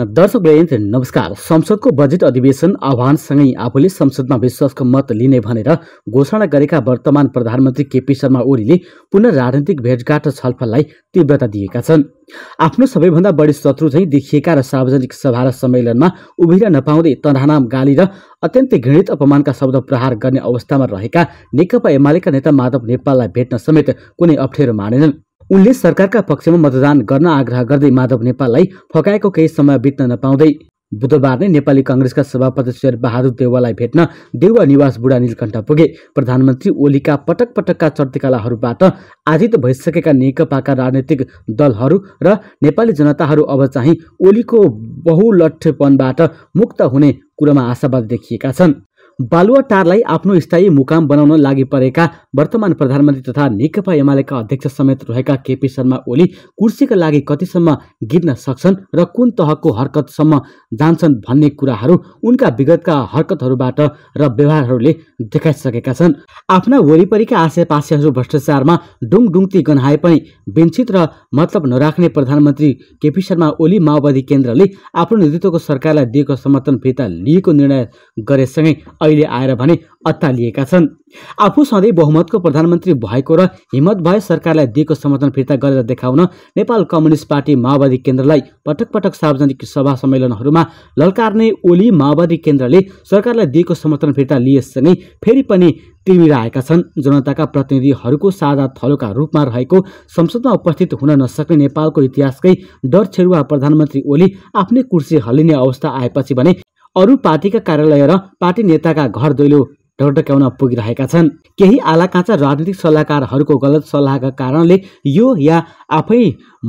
दर्शक नमस्कार संसदको बजेट अधिवेशन आह्वानसँगै आफूले संसदमा विश्वासको मत लिने भनेर घोषणा गरेका वर्तमान प्रधानमन्त्री केपी शर्मा ओलीले पुनः राजनीतिक भेटघाट र छलफललाई तीव्रता दिएका छन् आफ्नो सबैभन्दा बढी शत्रु झैँ देखिएका र सार्वजनिक सभा र सम्मेलनमा उभिन नपाउँदै तनानाम गाली र अत्यन्तै घृणित अपमानका शब्द प्रहार गर्ने अवस्थामा रहेका नेकपा एमालेका नेता माधव नेपाललाई भेट्न समेत कुनै अप्ठ्यारो मानेनन् उनले सरकारका पक्षमा मतदान गर्न आग्रह गर्दै माधव नेपाललाई फकाएको केही समय बित्न नपाउँदै बुधबार नै नेपाली कङ्ग्रेसका सभापति शेर बहादुर देउवालाई भेट्न देउवा निवास बुढा नीलकण्ठ पुगे प्रधानमन्त्री ओलीका पटक पटकका चर्तिकलाहरूबाट आजित भइसकेका नेकपाका राजनैतिक दलहरू र नेपाली जनताहरू अब चाहिँ ओलीको बहुलठ्यपनबाट मुक्त हुने कुरोमा आशावाद देखिएका छन् बालुवाटारलाई आफ्नो स्थायी मुकाम बनाउन लागि परेका वर्तमान प्रधानमन्त्री तथा नेकपा एमालेका अध्यक्ष समेत रहेका केपी शर्मा ओली कुर्सीका लागि कतिसम्म गिर्न सक्छन् र कुन तहको हरकतसम्म जान्छन् भन्ने कुराहरू उनका विगतका हरकतहरूबाट र व्यवहारहरूले देखाइसकेका छन् आफ्ना वरिपरिका पासेहरू भ्रष्टाचारमा डुङडुङ्ती गन्हाए पनि वञ्चित र मतलब नराख्ने प्रधानमन्त्री केपी शर्मा ओली माओवादी केन्द्रले आफ्नो नेतृत्वको सरकारलाई दिएको समर्थन फिर्ता लिएको निर्णय गरेसँगै अहिले आएर भने अत्तालिएका छन् आफू सधैँ बहुमतको प्रधानमन्त्री भएको र हिम्मत भए सरकारलाई दिएको समर्थन फिर्ता गरेर देखाउन नेपाल कम्युनिस्ट पार्टी माओवादी केन्द्रलाई पटक पटक सार्वजनिक सभा सम्मेलनहरूमा ललकार्ने ओली माओवादी केन्द्रले सरकारलाई दिएको समर्थन फिर्ता लिएसँगै फेरि पनि तिमिरहेका छन् जनताका प्रतिनिधिहरूको साझा थलोका रूपमा रहेको संसदमा उपस्थित हुन नसक्ने नेपालको इतिहासकै डर छेरुवा प्रधानमन्त्री ओली आफ्नै कुर्सी हल्लिने अवस्था आएपछि भने अरू पार्टीका कार्यालय र पार्टी नेताका घर दैलो ढकढक्याउन पुगिरहेका छन् केही आलाकाँचा राजनीतिक सल्लाहकारहरूको गलत सल्लाहका कारणले यो या आफै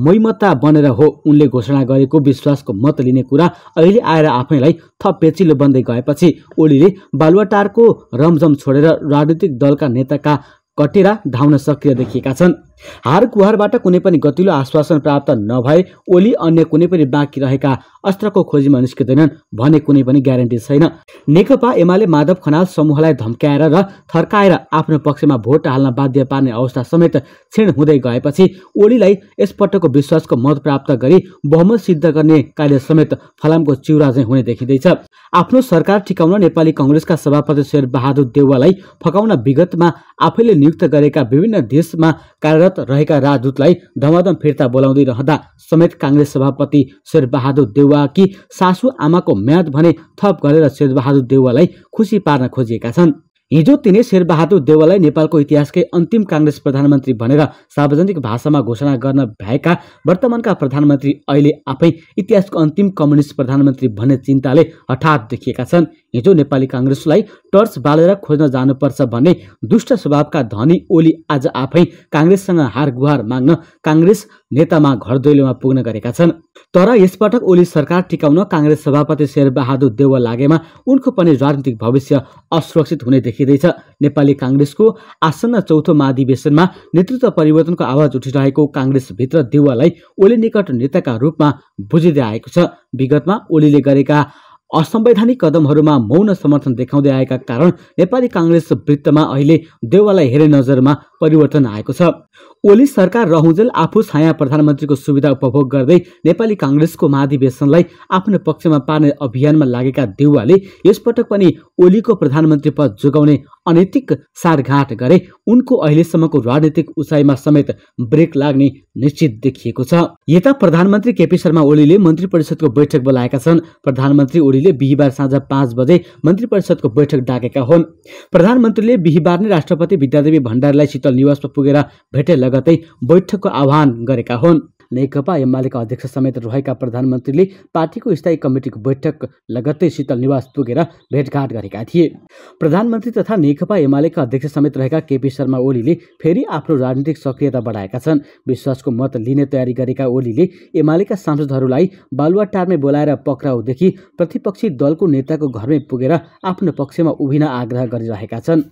मैमत्ता बनेर हो उनले घोषणा गरेको विश्वासको मत लिने कुरा अहिले आएर आफैलाई थप पेचिलो बन्दै गएपछि ओलीले बालुवाटारको रमझम छोडेर राजनीतिक दलका नेताका कटेरा धाउन सक्रिय देखिएका छन् हार कुहारबाट कुनै पनि गतिलो आश्वासन प्राप्त नभए ओली अन्य कुनै पनि बाँकी रहेका अस्त्रको खोजीमा निस्किँदैनन् भने कुनै पनि ग्यारेन्टी छैन नेकपा एमाले माधव खनाल समूहलाई धम्क्याएर र थर्काएर आफ्नो पक्षमा भोट हाल्न बाध्य पार्ने अवस्था समेत क्षीण हुँदै गएपछि ओलीलाई यसपटकको विश्वासको मत प्राप्त गरी बहुमत सिद्ध गर्ने कार्य समेत फलामको चिउरा चाहिँ हुने देखिँदैछ आफ्नो सरकार टिकाउन नेपाली कङ्ग्रेसका सभापति शेर बहादुर देउवालाई फकाउन विगतमा आफैले नियुक्त गरेका विभिन्न देशमा कार्यरत कार्यरत रहेका राजदूतलाई धमाधम फिर्ता बोलाउँदै रहँदा समेत काङ्ग्रेस सभापति शेरबहादुर देउवाकी सासू आमाको म्याद भने थप गरेर शेरबहादुर देउवालाई खुसी पार्न खोजिएका छन् हिजो तिनै शेरबहादुर देउवालाई नेपालको इतिहासकै अन्तिम काङ्ग्रेस प्रधानमन्त्री भनेर सार्वजनिक भाषामा घोषणा गर्न भएका वर्तमानका प्रधानमन्त्री अहिले आफै इतिहासको अन्तिम कम्युनिस्ट प्रधानमन्त्री भन्ने चिन्ताले हठात देखिएका छन् हिजो नेपाली काङ्ग्रेसलाई टर्च बालेर खोज्न जानुपर्छ भन्ने दुष्ट स्वभावका धनी ओली आज आफै काङ्ग्रेससँग हार गुहार माग्न काङ्ग्रेस नेतामा घरदैलोमा पुग्न गरेका छन् तर यसपटक ओली सरकार टिकाउन काङ्ग्रेस सभापति शेरबहादुर देव लागेमा उनको पनि राजनीतिक भविष्य असुरक्षित हुने देखिँदैछ नेपाली काङ्ग्रेसको आसन्न चौथो महाधिवेशनमा नेतृत्व परिवर्तनको आवाज उठिरहेको काङ्ग्रेसभित्र देउवालाई ओली निकट नेताका रूपमा बुझिँदै आएको छ विगतमा ओलीले गरेका असंवैधानिक कदमहरूमा मौन समर्थन देखाउँदै दे आएका कारण नेपाली काङ्ग्रेस वृत्तमा अहिले देउवालाई हेरे नजरमा परिवर्तन आएको छ ओली सरकार रहुजेल आफू छाया प्रधानमन्त्रीको सुविधा उपभोग गर्दै नेपाली काङ्ग्रेसको महाधिवेशनलाई आफ्नो पक्षमा पार्ने अभियानमा लागेका देउवाले यसपटक पनि ओलीको प्रधानमन्त्री पद जोगाउने अनैतिक सारघाट गरे उनको अहिलेसम्मको राजनीतिक उचाइमा समेत ब्रेक लाग्ने निश्चित देखिएको छ यता प्रधानमन्त्री केपी शर्मा ओलीले मन्त्री परिषदको बैठक बोलाएका छन् प्रधानमन्त्री ओलीले बिहिबार साँझ पाँच बजे मन्त्री परिषदको बैठक डाकेका हुन् प्रधानमन्त्रीले बिहिबार नै राष्ट्रपति विद्यादेवी भण्डारीलाई शीतल निवासमा पुगेर भेटे गतै बैठकको आह्वान गरेका हुन् नेकपा एमालेका अध्यक्ष समेत रहेका प्रधानमन्त्रीले पार्टीको स्थायी कमिटिको बैठक लगत्तै शीतल निवास पुगेर भेटघाट गरेका थिए प्रधानमन्त्री तथा नेकपा एमालेका अध्यक्ष समेत रहेका केपी शर्मा ओलीले फेरि आफ्नो राजनीतिक सक्रियता बढाएका छन् विश्वासको मत लिने तयारी गरेका ओलीले एमालेका सांसदहरूलाई बालुवाटारमै बोलाएर पक्राउदेखि प्रतिपक्षी दलको नेताको घरमै पुगेर आफ्नो पक्षमा उभिन आग्रह गरिरहेका छन्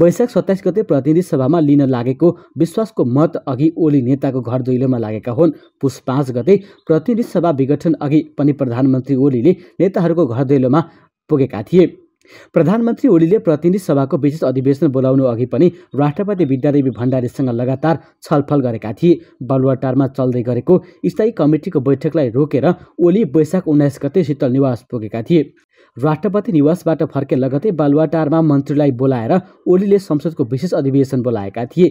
वैशाख सत्ताइस गते प्रतिनिधि सभामा लिन लागेको विश्वासको मत अघि ओली नेताको घर दैलोमा लागेका हुन् पुस पाँच गते प्रतिनिधि सभा विघटन अघि पनि प्रधानमन्त्री ओलीले नेताहरूको घर दैलोमा पुगेका थिए प्रधानमन्त्री ओलीले प्रतिनिधि सभाको विशेष अधिवेशन बोलाउनु अघि पनि राष्ट्रपति विद्यादेवी भण्डारीसँग लगातार छलफल गरेका थिए बलुवाटारमा चल्दै गरेको स्थायी कमिटीको बैठकलाई रोकेर ओली वैशाख उन्नाइस गते शीतल निवास पुगेका थिए राष्ट्रपति निवासबाट फर्के लगतै बालुवाटारमा मन्त्रीलाई बोलाएर ओलीले संसदको विशेष अधिवेशन बोलाएका थिए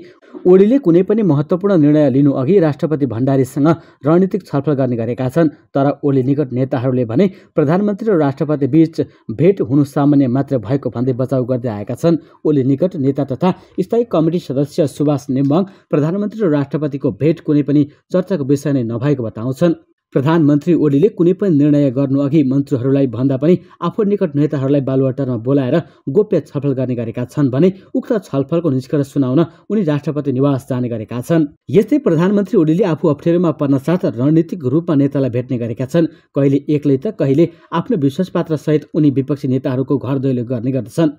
ओलीले कुनै पनि महत्त्वपूर्ण निर्णय लिनु अघि राष्ट्रपति भण्डारीसँग रणनीतिक छलफल गर्ने गरेका छन् तर ओली निकट नेताहरूले भने प्रधानमन्त्री र राष्ट्रपति बीच भेट हुनु सामान्य मात्र भएको भन्दै बचाउ गर्दै आएका छन् ओली निकट नेता तथा स्थायी कमिटी सदस्य सुभाष नेम्बाङ प्रधानमन्त्री र राष्ट्रपतिको भेट कुनै पनि चर्चाको विषय नै नभएको बताउँछन् प्रधानमन्त्री ओलीले कुनै पनि निर्णय गर्नु अघि मन्त्रीहरूलाई भन्दा पनि आफू निकट नेताहरूलाई बालुवाटारमा बोलाएर गोप्य छलफल गर्ने गरेका छन् भने उक्त छलफलको निष्कर्ष सुनाउन उनी राष्ट्रपति निवास जाने गरेका छन् यस्तै प्रधानमन्त्री ओलीले आफू अप्ठ्यारोमा पर्न साथ रणनीतिक रूपमा नेतालाई भेट्ने गरेका छन् कहिले एक्लै त कहिले आफ्नो विश्वासपात्र सहित उनी विपक्षी नेताहरूको घर दैलो गर्ने गर्दछन्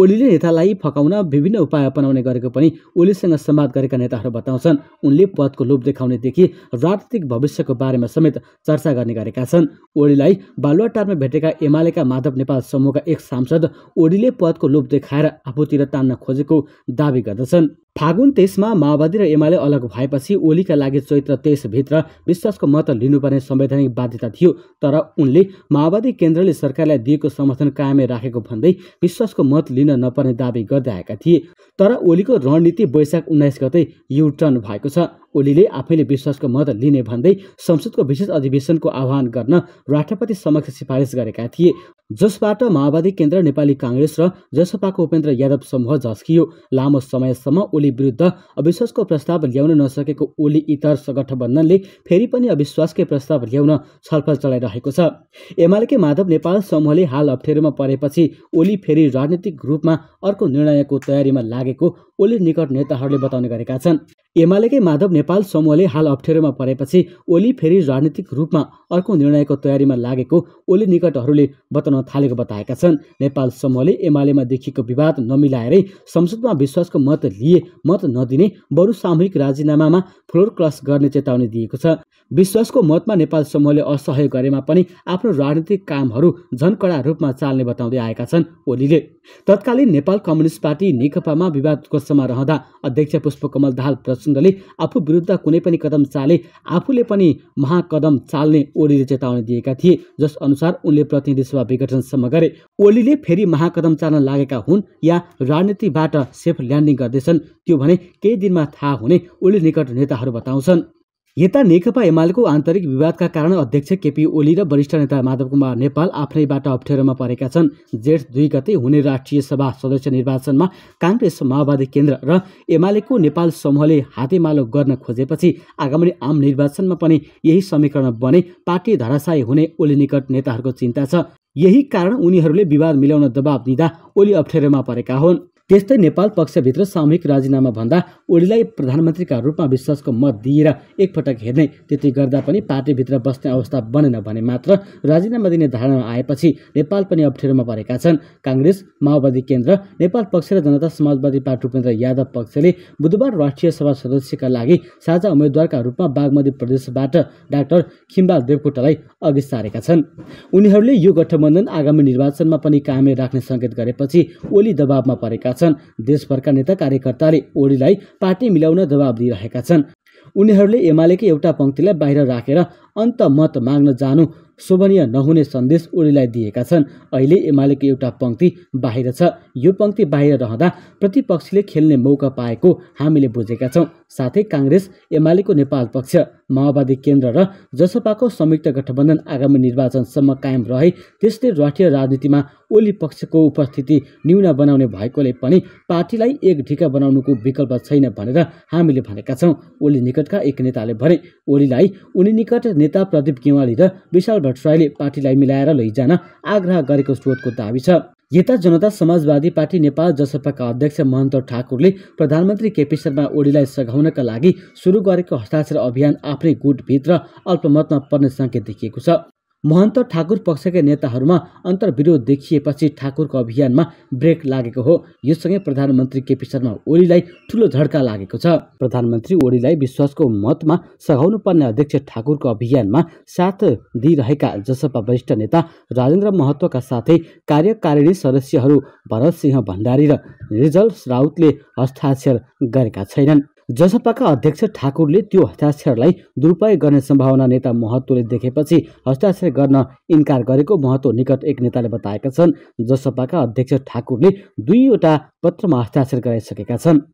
ओलीले नेतालाई फकाउन विभिन्न उपाय अपनाउने गरेको पनि ओलीसँग संवाद गरेका नेताहरू बताउँछन् उनले पदको लोभ देखाउनेदेखि राजनीतिक भविष्यको बारेमा समेत समेत चर्चा गर्ने गरेका छन् ओलीलाई बालुवाटारमा भेटेका एमालेका माधव नेपाल समूहका एक सांसद ओलीले पदको लोभ देखाएर आफूतिर तान्न खोजेको दावी गर्दछन् फागुन तेइसमा माओवादी र एमाले अलग भएपछि ओलीका लागि चैत्र तेइसभित्र विश्वासको मत लिनुपर्ने संवैधानिक बाध्यता थियो तर उनले माओवादी केन्द्रले सरकारलाई दिएको समर्थन कायमै राखेको भन्दै विश्वासको मत लिन नपर्ने दावी गर्दै आएका थिए तर ओलीको रणनीति वैशाख उन्नाइस गते युटर्न भएको छ ओलीले आफैले विश्वासको मत लिने भन्दै संसदको विशेष अधिवेशनको आह्वान गर्न राष्ट्रपति समक्ष सिफारिस गरेका थिए जसबाट माओवादी केन्द्र नेपाली काङ्ग्रेस र जसपाको उपेन्द्र यादव समूह झस्कियो लामो समयसम्म ओली मोदी विरुद्ध अविश्वासको प्रस्ताव ल्याउन नसकेको ओली इतर गठबन्धनले फेरि पनि अविश्वासकै प्रस्ताव ल्याउन छलफल चलाइरहेको छ एमालेकै माधव नेपाल समूहले हाल अप्ठ्यारोमा परेपछि ओली फेरि राजनीतिक रूपमा अर्को निर्णयको तयारीमा लागेको ओली निकट नेताहरूले बताउने गरेका छन् एमालेकै माधव नेपाल समूहले हाल अप्ठ्यारोमा परेपछि ओली फेरि राजनीतिक रूपमा अर्को निर्णयको तयारीमा लागेको ओली निकटहरूले बताउन थालेको बताएका छन् नेपाल समूहले एमालेमा देखिएको विवाद नमिलाएरै संसदमा विश्वासको मत लिए मत नदिने बरु सामूहिक राजीनामामा फ्लोर क्रस गर्ने चेतावनी दिएको छ विश्वासको मतमा नेपाल समूहले असहयोग गरेमा पनि आफ्नो राजनीतिक कामहरू झन कडा रूपमा चाल्ने बताउँदै आएका छन् ओलीले तत्कालीन नेपाल कम्युनिस्ट पार्टी नेकपामा विवादको पक्षमा रहँदा अध्यक्ष पुष्पकमल दाहाल प्रचण्डले आफू विरुद्ध कुनै पनि कदम चाले आफूले पनि महाकदम चाल्ने ओलीले चेतावनी दिएका थिए जस अनुसार उनले प्रतिनिधि सभा विघटनसम्म गरे ओलीले फेरि महाकदम चाल्न लागेका हुन् या राजनीतिबाट सेफ ल्यान्डिङ गर्दैछन् त्यो भने केही दिनमा थाहा हुने ओली निकट नेताहरू बताउँछन् यता नेकपा एमालेको आन्तरिक विवादका कारण अध्यक्ष केपी ओली र वरिष्ठ नेता माधव कुमार नेपाल आफ्नैबाट अप्ठ्यारोमा परेका छन् जेठ दुई गते हुने राष्ट्रिय सभा सदस्य निर्वाचनमा काङ्ग्रेस माओवादी केन्द्र र एमालेको नेपाल समूहले हातेमालो गर्न खोजेपछि आगामी आम निर्वाचनमा पनि यही समीकरण बने पार्टी धराशायी हुने ओली निकट नेताहरूको चिन्ता छ यही कारण उनीहरूले विवाद मिलाउन दबाब दिँदा ओली अप्ठ्यारोमा परेका हुन् त्यस्तै नेपाल पक्षभित्र सामूहिक राजीनामा भन्दा ओलीलाई प्रधानमन्त्रीका रूपमा विश्वासको मत दिएर एकपटक हेर्ने त्यति गर्दा पनि पार्टीभित्र बस्ने अवस्था बनेन भने मात्र राजीनामा दिने धारणामा आएपछि नेपाल पनि अप्ठ्यारोमा परेका छन् काङ्ग्रेस माओवादी केन्द्र नेपाल पक्ष र जनता समाजवादी पार्टी उपेन्द्र यादव पक्षले बुधबार राष्ट्रिय सभा सदस्यका लागि साझा उम्मेद्वारका रूपमा बागमती प्रदेशबाट डाक्टर खिम्बाल देवकोटालाई अघि सारेका छन् उनीहरूले यो गठबन्धन आगामी निर्वाचनमा पनि कायमै राख्ने सङ्केत गरेपछि ओली दबावमा परेका छन् देशभरका नेता कार्यकर्ताले ओलीलाई पार्टी मिलाउन दबाब दिइरहेका छन् उनीहरूले एमालेकै एउटा पङ्क्तिलाई बाहिर राखेर मत माग्न जानु शोभनीय नहुने सन्देश ओलीलाई दिएका छन् अहिले एमालेको एउटा पङ्क्ति बाहिर छ यो पङ्क्ति बाहिर रहँदा प्रतिपक्षले खेल्ने मौका पाएको हामीले बुझेका छौँ साथै काङ्ग्रेस एमालेको नेपाल पक्ष माओवादी केन्द्र र जसपाको संयुक्त गठबन्धन आगामी निर्वाचनसम्म कायम रहे त्यसले राष्ट्रिय राजनीतिमा ओली पक्षको उपस्थिति न्यून बनाउने भएकोले पनि पार्टीलाई एक ढिका बनाउनुको विकल्प छैन भनेर हामीले भनेका छौँ ओली निकटका एक नेताले भने ओलीलाई उनी निकट नेता प्रदीप गेवाली र विशाल भट्टराईले पार्टीलाई मिलाएर लैजान आग्रह गरेको स्रोतको दावी छ यता जनता समाजवादी पार्टी नेपाल जसपाका अध्यक्ष महन्त ठाकुरले प्रधानमन्त्री केपी शर्मा ओलीलाई सघाउनका लागि सुरु गरेको हस्ताक्षर अभियान आफ्नै गुटभित्र अल्पमतमा पर्ने सङ्केत देखिएको छ महन्त ठाकुर पक्षका नेताहरूमा अन्तर्विरोध देखिएपछि ठाकुरको अभियानमा ब्रेक लागेको हो योसँगै प्रधानमन्त्री केपी शर्मा ओलीलाई ठुलो झड्का लागेको छ प्रधानमन्त्री ओलीलाई विश्वासको मतमा सघाउनु पर्ने अध्यक्ष ठाकुरको अभियानमा साथ दिइरहेका जसपा वरिष्ठ नेता राजेन्द्र महतोका साथै कार्यकारिणी सदस्यहरू भरत सिंह भण्डारी र रिजल राउतले हस्ताक्षर गरेका छैनन् जसपाका अध्यक्ष ठाकुरले त्यो हस्ताक्षरलाई दुरुपयोग गर्ने सम्भावना नेता महत्त्वले देखेपछि हस्ताक्षर गर्न इन्कार गरेको महत्त्व निकट एक नेताले बताएका छन् जसपाका अध्यक्ष ठाकुरले दुईवटा पत्रमा हस्ताक्षर गराइसकेका छन्